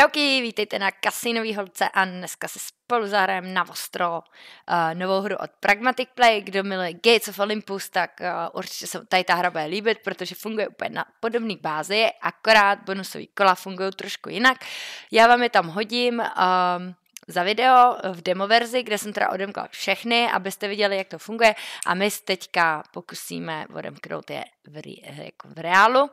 Čauky, vítejte na Kasinový holce a dneska se spolu zahrajeme na ostro uh, eh, novou hru od Pragmatic Play. Kdo miluje Gates of Olympus, tak uh, určitě se tady ta hra bude líbit, protože funguje úplně na podobné bázi, akorát bonusové kola fungují trošku jinak. Já vám je tam hodím, um, za video v demo verzi, kde jsem teda odemkla všechny, abyste viděli, jak to funguje a my se teďka pokusíme odemknout je v, jako v reálu.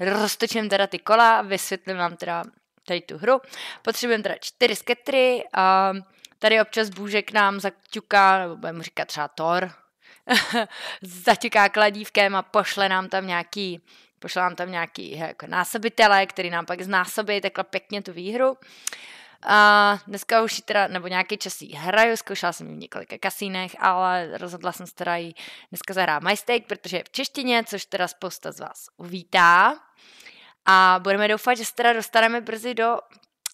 Roztočím teda ty kola, vysvětlím vám teda tady tu hru. Potřebujeme teda čtyři sketry a tady občas bůžek nám zaťuká, nebo budeme říkat třeba Thor, zaťuká kladívkem a pošle nám tam nějaký pošle nám tam nějaký jako násobitele, který nám pak znásobí takhle pěkně tu výhru. A dneska už ji teda, nebo nějaký čas ji hraju, zkoušela jsem ji v několika kasínech, ale rozhodla jsem se teda ji dneska zahrát My Steak, protože je v češtině, což teda spousta z vás uvítá. A budeme doufat, že se teda dostaneme brzy do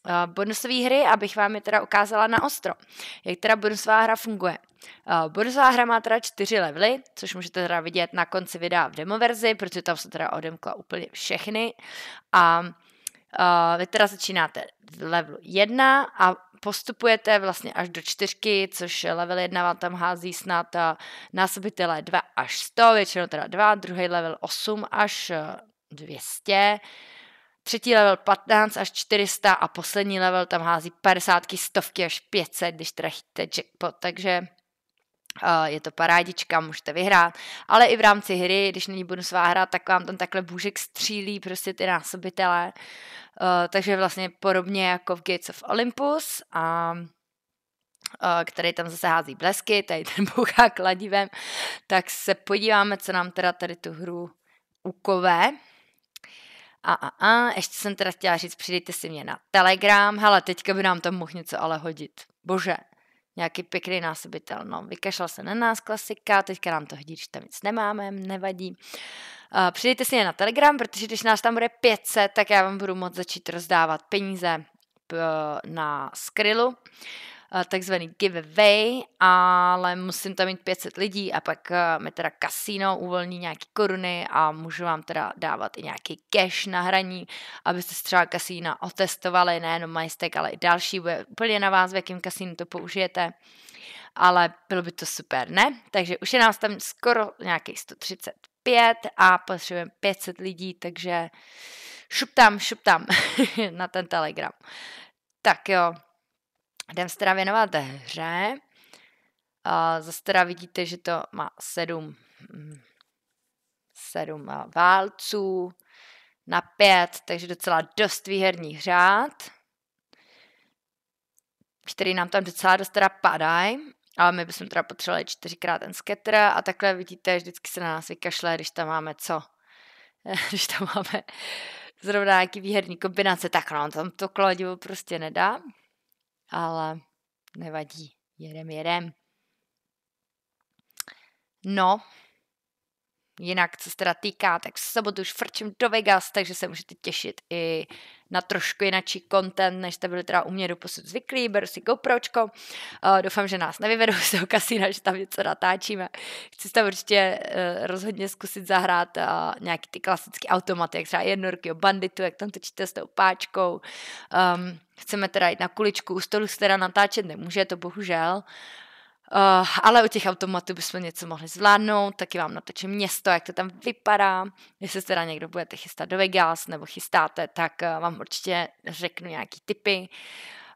eh, bonusové hry, abych vám je teda ukázala na ostro, jak teda bonusová hra funguje. Eh, bonusová hra má teda čtyři levely, což můžete teda vidět na konci videa v demoverzi, protože tam se teda odemkla úplně všechny. A eh, vy teda začínáte v levelu 1 a postupujete vlastně až do čtyřky, což level 1 vám tam hází snad násobitelé 2 až 100, většinou teda 2, druhý level 8 až 200, třetí level 15 až 400 a poslední level tam hází 50, stovky až 500, když trefíte jackpot, takže eh, je to parádička, můžete vyhrát, ale i v rámci hry, když není bonusová hra, tak vám tam takhle bůžek střílí prostě ty násobitele, eh, takže vlastně podobně jako v Gates of Olympus a a eh, který tam zase hází blesky, tady ten bouchá kladivem, tak se podíváme, co nám teda tady tu hru ukové a, a, a, ještě jsem teda chtěla říct, přidejte si mě na Telegram, hele, teďka by nám tam mohl něco ale hodit. Bože, nějaký pěkný násobitel. No, vykašlal se na nás klasika, teďka nám to hodí, když tam nic nemáme, nevadí. Uh, přidejte si mě na Telegram, protože když nás tam bude 500, tak já vám budu moct začít rozdávat peníze uh, na Uh, Eh, takzvaný giveaway, ale musím tam mít 500 lidí a pak eh, mi teda kasino uvolní nějaký koruny a můžu vám teda dávat i nějaký cash na hraní, abyste si třeba kasína otestovali, nejenom majstek, ale i další, bude úplně na vás, v jakém kasínu to použijete ale bylo by to super, ne? Takže už je nás tam skoro nějakých 135 a potřebujeme 500 lidí, takže šup tam, šup tam na ten telegram. Tak jo, Jdem se teda věnovat hře. Zase teda vidíte, že to má sedm, hm, sedm eh, válců na pět, takže docela dost výherní řád, který nám tam docela dost teda padají, ale my bychom teda potřebovali čtyřikrát ten sketr a takhle vidíte, vždycky se na nás vykašle, když tam máme co, když tam máme zrovna nějaký výherní kombinace, tak nám tam to kladivo prostě nedá ale nevadí, jedem, jedem. No, jinak, co se teda týká, tak v sobotu už frčím do Vegas, takže se můžete těšit i na trošku jináčí content, než jste byli teda u mě doposud zvyklí, beru si GoPročko, eh, doufám, že nás nevyvedou z toho kasína, že tam něco natáčíme. Chci tam určitě eh, rozhodně zkusit zahrát eh, nějaký ty klasické automaty, jak třeba jednorky o banditu, jak tam točíte s tou páčkou. Um, chceme teda jít na kuličku, u stolu se teda natáčet nemůže, to bohužel, Uh, ale u těch automatů bychom něco mohli zvládnout, taky vám natočím město, jak to tam vypadá. Jestli teda někdo budete chystat do Vegas nebo chystáte, tak uh, vám určitě řeknu nějaký tipy.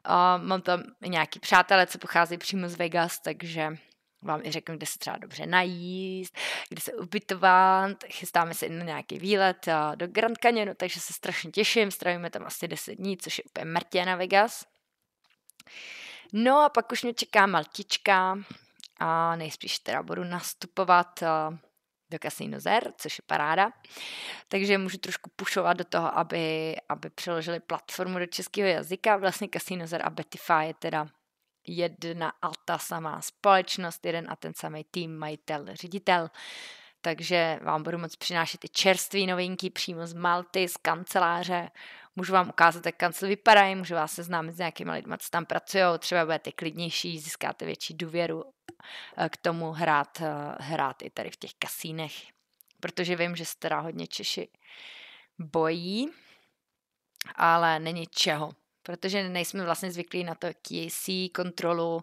Uh, mám tam nějaký přátelé, co pochází přímo z Vegas, takže vám i řeknu, kde se třeba dobře najíst, kde se ubytovat, chystáme se na nějaký výlet do Grand Canyonu, takže se strašně těším, strávíme tam asi 10 dní, což je úplně mrtě na Vegas. No a pak už mě čeká Maltička a nejspíš teda budu nastupovat eh, do Casino Zer, což je paráda. Takže můžu trošku pušovat do toho, aby, aby přeložili platformu do českého jazyka. Vlastně Casino Zer a Betify je teda jedna a ta samá společnost, jeden a ten samý tým, majitel, ředitel takže vám budu moc přinášet i čerstvé novinky přímo z Malty, z kanceláře. Můžu vám ukázat, jak kancel vypadají, můžu vás seznámit s nějakými lidmi, co tam pracují, třeba budete klidnější, získáte větší důvěru eh, k tomu hrát, eh, hrát i tady v těch kasínech, protože vím, že se teda hodně Češi bojí, ale není čeho, protože nejsme vlastně zvyklí na to QC, kontrolu,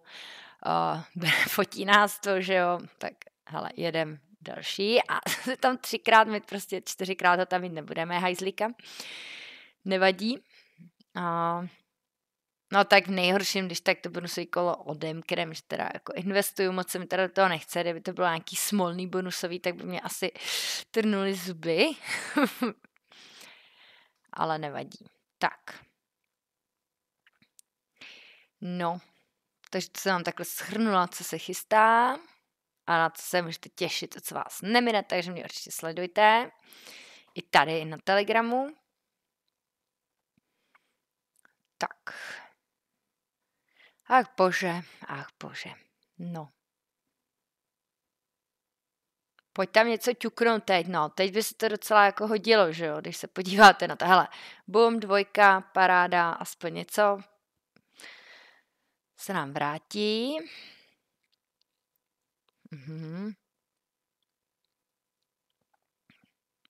uh, fotí nás to, že jo, tak hele, jedem, další a tam třikrát my prostě čtyřikrát to tam mít nebudeme, hajzlíka. Nevadí. A, no tak v nejhorším, když tak to bonusový kolo odemkrem, že teda jako investuju, moc se mi teda do toho nechce, kdyby to bylo nějaký smolný bonusový, tak by mě asi trnuli zuby. Ale nevadí. Tak. No, takže to se nám takhle shrnula, co se chystá a na co se můžete těšit, co vás nemine, takže mě určitě sledujte. I tady na Telegramu. Tak. Ach bože, ach bože. No. Pojď tam něco ťuknout teď, no. Teď by se to docela jako hodilo, že jo, když se podíváte na to. Hele, bum, dvojka, paráda, aspoň něco se nám vrátí. Mhm.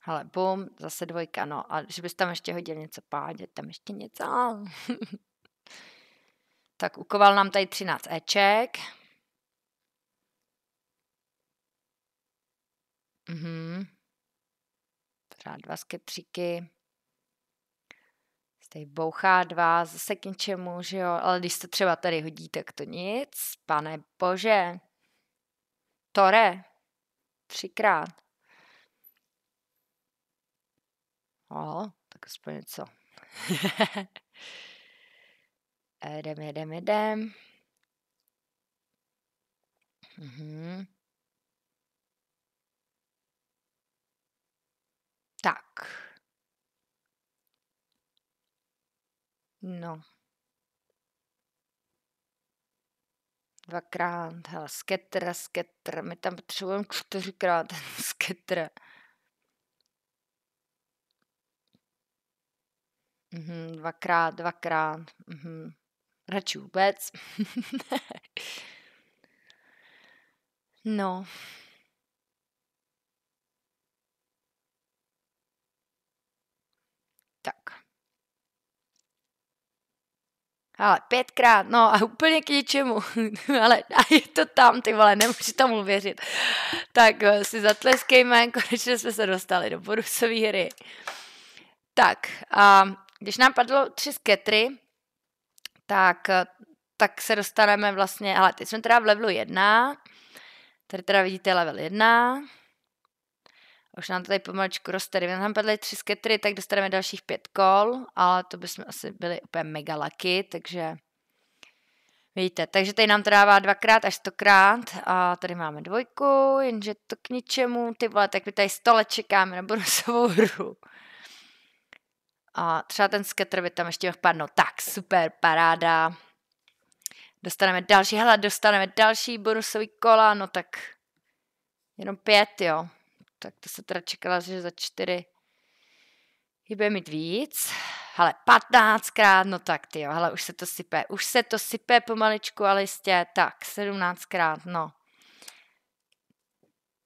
Hele, bum, zase dvojka, no. A že bys tam ještě hodil něco pádět, tam ještě něco. tak ukoval nám tady 13 Eček. Mhm. Pořád dva sketříky. Tady bouchá dva, zase k něčemu, že jo. Ale když to třeba tady hodí, tak to nic. Pane bože. Tore. Třikrát. O, tak aspoň něco. jedem, jedem, jedem. Mhm. Tak. No, dvakrát, hele, sketr, sketr, my tam potřebujeme čtyřikrát ten sketr. Mhm, dvakrát, dvakrát, mhm. radši vůbec. no, ale pětkrát, no a úplně k ničemu, ale a je to tam, ty vole, nemůžu tomu věřit. Tak eh, si zatleskejme, konečně jsme se dostali do bonusové hry. Tak, a když nám padlo tři sketry, tak, eh, tak se dostaneme vlastně, ale teď jsme teda v levelu jedna, tady teda vidíte level jedna, už nám to tady pomalečku roste. Kdyby nám padly tři sketry, tak dostaneme dalších pět kol, ale to bychom asi byli úplně mega lucky, takže Víte, takže tady nám to dává dvakrát až stokrát a tady máme dvojku, jenže to k ničemu, ty vole, tak my tady sto let čekáme na bonusovou hru. A třeba ten skater by tam ještě mohl Tak, super, paráda. Dostaneme další, hele, dostaneme další bonusový kola, no tak jenom pět, jo tak to se teda čekala, že za čtyři ji bude mít víc. Ale patnáctkrát, no tak ty jo, ale už se to sype, už se to sype pomaličku, ale jistě, tak, sedmnáctkrát, no.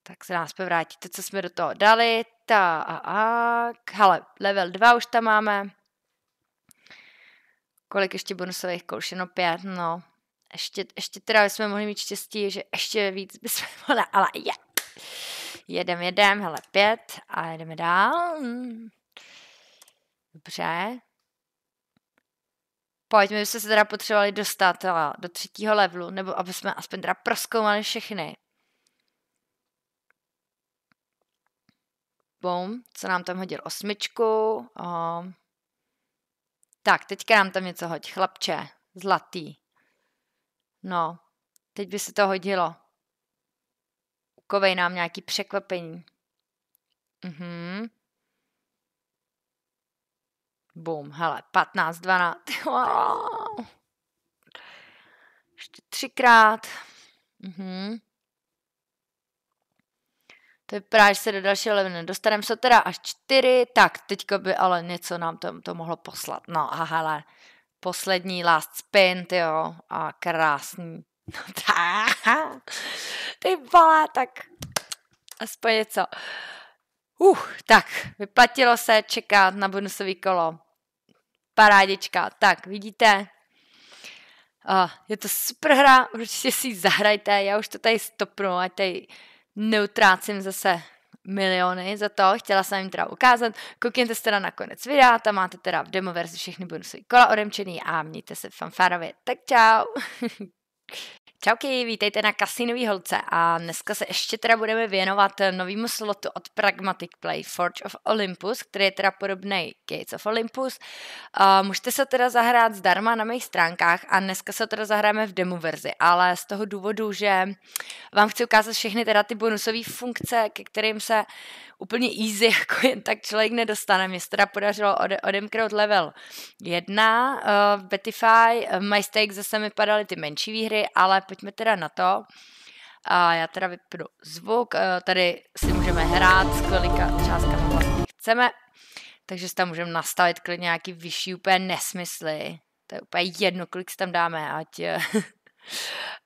Tak se nás povrátí to, co jsme do toho dali, ta a a, hele, level 2 už tam máme. Kolik ještě bonusových kouš? no pět, no. Ještě, ještě teda jsme mohli mít štěstí, že ještě víc bychom mohli, ale je, Jedem, jedem, hele, pět a jedeme dál. Dobře. Pojď, my bychom se teda potřebovali dostat hele, eh, do třetího levelu, nebo aby jsme aspoň teda proskoumali všechny. Boom, co nám tam hodil? Osmičku. Oh. Tak, teďka nám tam něco hoď, chlapče, zlatý. No, teď by se to hodilo. Kovej nám nějaký překvapení. Mhm. Bum, hele, 15, 12. Wow. Ještě třikrát. Mhm. To právě, že se do dalšího levelu nedostaneme. Jsou teda až čtyři, tak teďka by ale něco nám to, to mohlo poslat. No a hele, poslední last spin, jo, a krásný. No ty vole, tak aspoň něco. Uh, tak, vyplatilo se čekat na bonusový kolo. Parádička. Tak, vidíte, uh, je to super hra, určitě si ji zahrajte, já už to tady stopnu, ať tady neutrácím zase miliony za to, chtěla jsem jim teda ukázat. Koukněte se teda na konec videa, tam máte teda v demo verzi všechny bonusové kola odemčený a mějte se fanfárově. Tak čau! Čauky, vítejte na Kasinový holce a dneska se ještě teda budeme věnovat novému slotu od Pragmatic Play Forge of Olympus, který je teda podobný Gates of Olympus. Uh, můžete se teda zahrát zdarma na mých stránkách a dneska se teda zahráme v demo verzi, ale z toho důvodu, že vám chci ukázat všechny teda ty bonusové funkce, ke kterým se úplně easy jako jen tak člověk nedostane. Mně se teda podařilo ode- odemknout level 1 uh, eh, Betify, v eh, My Stake zase mi padaly ty menší výhry, ale pojďme teda na to. A já teda vypnu zvuk, eh, tady si můžeme hrát s kolika částkami vlastně chceme, takže si tam můžeme nastavit klidně nějaký vyšší úplně nesmysly. To je úplně jedno, kolik si tam dáme, ať, eh,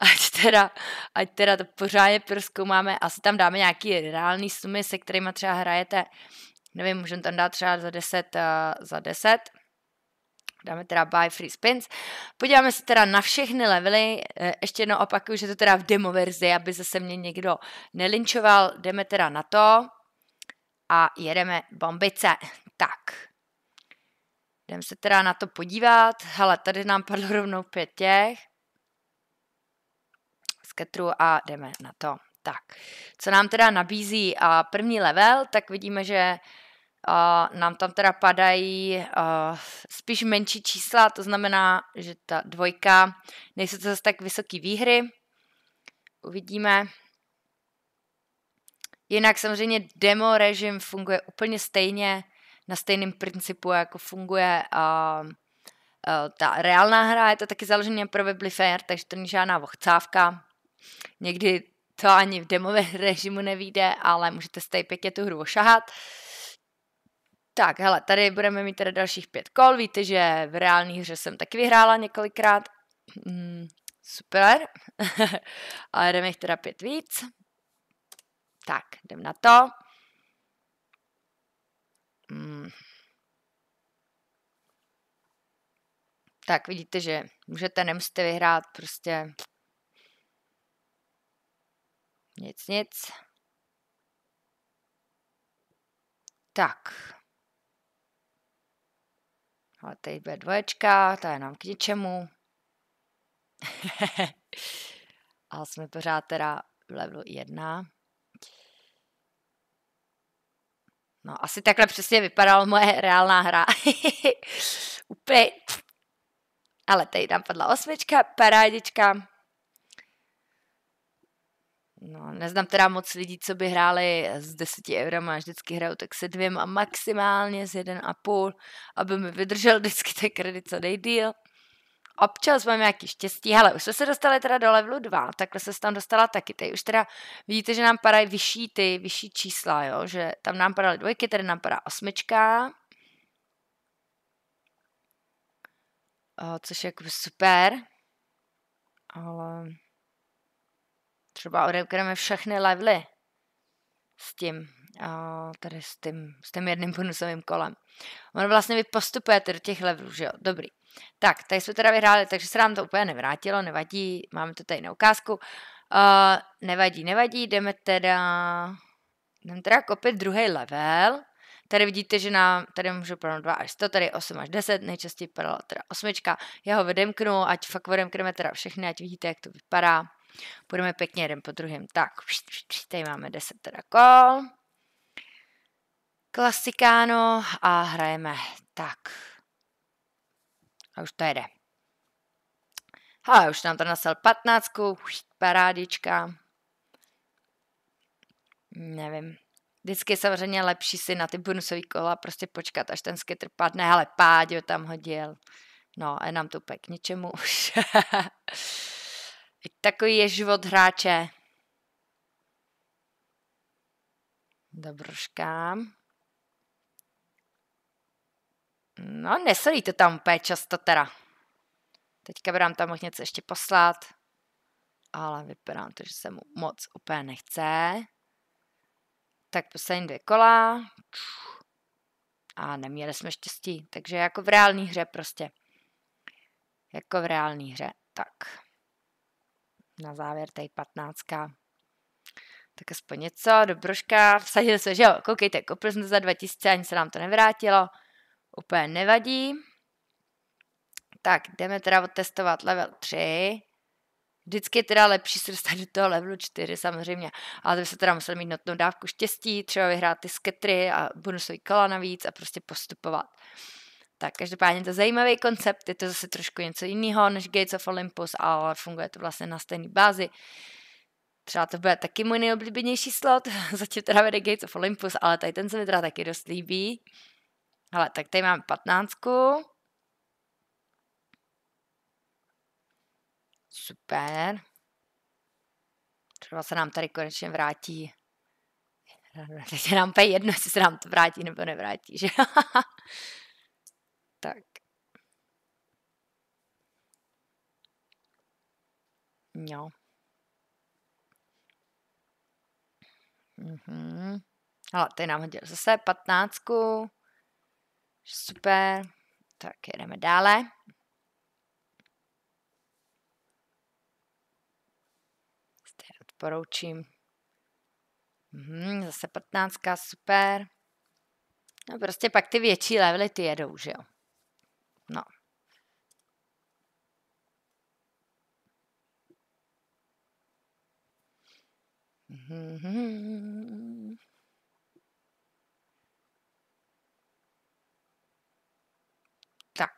ať, teda, ať teda to pořádně proskoumáme. Asi tam dáme nějaký reálný sumy, se kterými třeba hrajete, nevím, můžeme tam dát třeba za 10, eh, za 10 dáme teda buy free spins. Podíváme se teda na všechny levely, eh, ještě jednou opakuju, že to teda v demo verzi, aby zase mě někdo nelinčoval, jdeme teda na to a jedeme bombice. Tak, jdeme se teda na to podívat, hele, tady nám padlo rovnou pět těch sketru a jdeme na to. Tak, co nám teda nabízí a první level, tak vidíme, že nám tam teda padají uh, spíš menší čísla, to znamená, že ta dvojka, nejsou to zase tak vysoké výhry. Uvidíme. Jinak samozřejmě demo režim funguje úplně stejně, na stejném principu, jako funguje uh, uh, ta reálná hra, je to taky založené na Webly Fair, takže to není žádná vochcávka. Někdy to ani v demovém režimu nevíde, ale můžete stejně pěkně tu hru ošahat. Uh, tak, hele, tady budeme mít teda dalších pět kol. Víte, že v reálné hře jsem taky vyhrála několikrát. Mm, super. Ale jdeme jich teda pět víc. Tak, jdem na to. Mm. Tak, vidíte, že můžete, nemusíte vyhrát, prostě nic, nic. Tak, ale teď bude dvoječka, ta je nám k ničemu. a jsme pořád teda v levelu jedna. No, asi takhle přesně vypadala moje reálná hra. Úplně. Ale tady nám padla osmička, parádička. No, neznám teda moc lidí, co by hráli s 10 eurama, vždycky hrajou tak se dvěma a maximálně s jeden a půl, aby mi vydržel vždycky ten kredit co nejdíl. Občas mám nějaký štěstí, ale už jsme se dostali teda do levelu 2, takhle se tam dostala taky. Teď už teda vidíte, že nám padají vyšší ty, vyšší čísla, jo? že tam nám padaly dvojky, tady nám padá osmička. O, což je jako super, ale třeba odemkneme všechny levely s tím, tady s tím, s tím jedným bonusovým kolem. On vlastně vy postupujete do těch levelů, že jo, dobrý. Tak, tady jsme teda vyhráli, takže se nám to úplně nevrátilo, nevadí, máme to tady na ukázku. Uh, nevadí, nevadí, jdeme teda, jdeme teda kopit druhý level. Tady vidíte, že nám, tady můžu pro 2 až 100, tady 8 až 10, nejčastěji padala teda osmička. Já ho vedemknu, ať fakt vedemkneme teda všechny, ať vidíte, jak to vypadá. Půjdeme pěkně jeden po druhém. Tak, tady máme 10 teda kol. Klasikáno a hrajeme. Tak. A už to jede. A už nám to nasel 15, parádička. Nevím. Vždycky je samozřejmě lepší si na ty bonusové kola prostě počkat, až ten skytr padne. Ale Páďo tam hodil. No, a nám to úplně k ničemu už. Takový je život hráče. Dobroškám. No, nesolí to tam úplně často teda. Teďka by nám tam mohl něco ještě poslat, ale vypadá to, že se mu moc úplně nechce. Tak poslední dvě kola. A neměli jsme štěstí, takže jako v reálné hře prostě. Jako v reálné hře. Tak na závěr tady patnáctka. Tak aspoň něco, dobroška, vsadil se, že jo, koukejte, koupil jsem to za 2000, ani se nám to nevrátilo, úplně nevadí. Tak, jdeme teda otestovat level 3. Vždycky je teda lepší se dostat do toho levelu 4 samozřejmě, ale to by se teda musel mít notnou dávku štěstí, třeba vyhrát ty sketry a bonusový kola navíc a prostě postupovat. Tak každopádně to zajímavý koncept, je to zase trošku něco jiného než Gates of Olympus, ale funguje to vlastně na stejné bázi. Třeba to bude taky můj nejoblíbenější slot, zatím teda vede Gates of Olympus, ale tady ten se mi teda taky dost líbí. Ale tak tady máme patnáctku. Super. Třeba se nám tady konečně vrátí. Teď nám je jedno, jestli se nám to vrátí nebo nevrátí, že? Tak. Jo. Mhm. Ale ty nám hodil zase patnáctku. Super. Tak jedeme dále. Zde odporoučím. Mhm, zase patnáctka, super. No prostě pak ty větší levely ty jedou, že jo. No. Tak,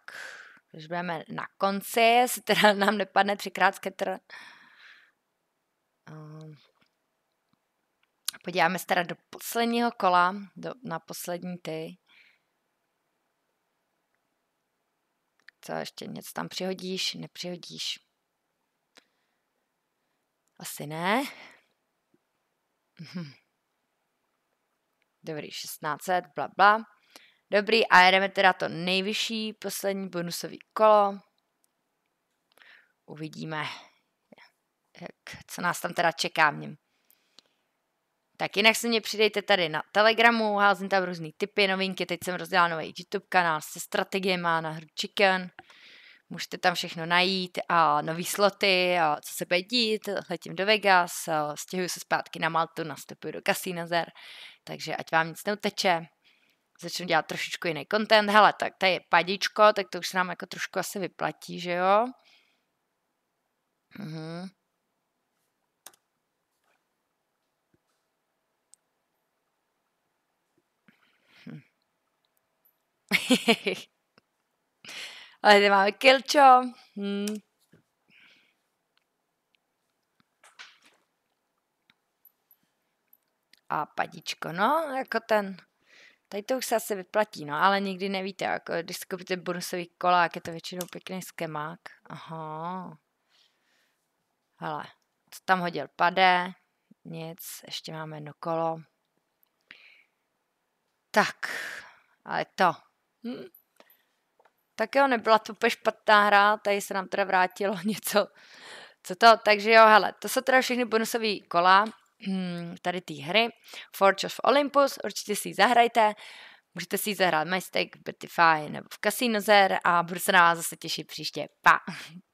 když budeme na konci, jestli teda nám nepadne třikrát sketr. Ehm, podíváme se teda do posledního kola, do, na poslední ty. ještě něco tam přihodíš, nepřihodíš. Asi ne. Mhm. Dobrý, 1600, bla, bla. Dobrý, a jedeme teda to nejvyšší, poslední bonusový kolo. Uvidíme, jak, co nás tam teda čeká v něm. Tak jinak se mě přidejte tady na Telegramu, házím tam různý typy, novinky, teď jsem rozdělala nový YouTube kanál se strategiema na hru Chicken, můžete tam všechno najít a nový sloty, a co se bude dít, letím do Vegas, stěhuju se zpátky na Maltu, nastupuju do Kasínazer, takže ať vám nic neuteče, začnu dělat trošičku jiný content, hele, tak tady je padičko, tak to už se nám jako trošku asi vyplatí, že jo? Mhm. A tady máme Kilčo. Hmm. A padičko. no, jako ten. Tady to už se asi vyplatí, no, ale nikdy nevíte, jako když si koupíte bonusový kolák, je to většinou pěkný skemák. Aha. Hele, co tam hodil? Pade, nic, ještě máme jedno kolo. Tak, ale to, Hm. Tak jo, nebyla to úplně špatná hra, tady se nám teda vrátilo něco. Co to? Takže jo, hele, to jsou teda všechny bonusové kola hm, tady té hry. Forge of Olympus, určitě si ji zahrajte. Můžete si ji zahrát Mystic, Betify nebo v Zer a budu se na vás zase těšit příště. Pa!